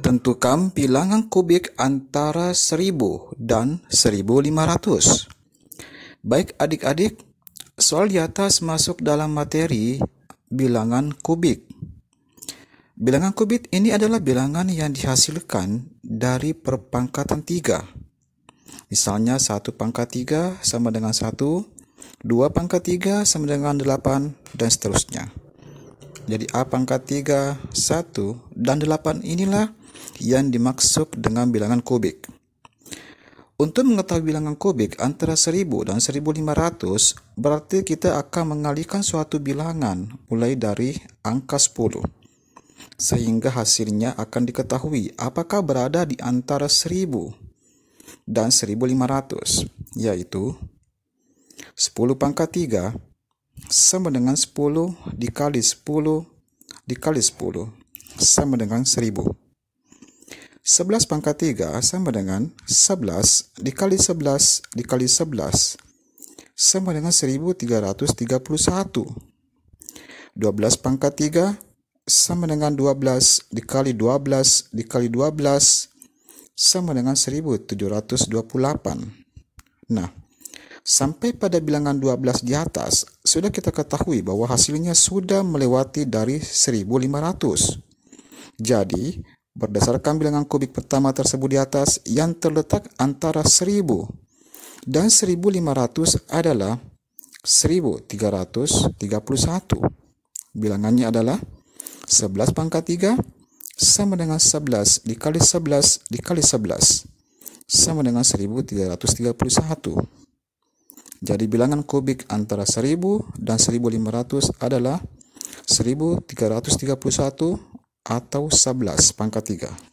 Tentukan bilangan kubik antara 1000 dan 1500. Baik adik-adik, soal di atas masuk dalam materi bilangan kubik. Bilangan kubik ini adalah bilangan yang dihasilkan dari perpangkatan 3. Misalnya 1 pangkat 3 sama dengan 1, 2 pangkat 3 sama dengan 8, dan seterusnya. Jadi A pangkat 3, 1, dan 8 inilah yang dimaksud dengan bilangan kubik. Untuk mengetahui bilangan kubik antara 1000 dan 1500, berarti kita akan mengalihkan suatu bilangan mulai dari angka 10. Sehingga hasilnya akan diketahui apakah berada di antara 1000 dan 1500, yaitu 10 pangkat 3 sama dengan 10 dikali 10 dikali 10 sama dengan 1000. 11 pangkat 3 sama dengan 11 dikali 11 dikali 11 sama dengan 1331. 12 pangkat 3 sama dengan 12 dikali 12 dikali 12 sama dengan 1728. Nah, sampai pada bilangan 12 di atas, sudah kita ketahui bahwa hasilnya sudah melewati dari 1500. Jadi, Berdasarkan bilangan kubik pertama tersebut di atas yang terletak antara 1000 dan 1500 adalah 1331. Bilangannya adalah 11 pangkat 3 sama dengan 11 dikali 11 dikali 11 sama dengan 1331. Jadi bilangan kubik antara 1000 dan 1500 adalah 1331 atau 11 pangkat 3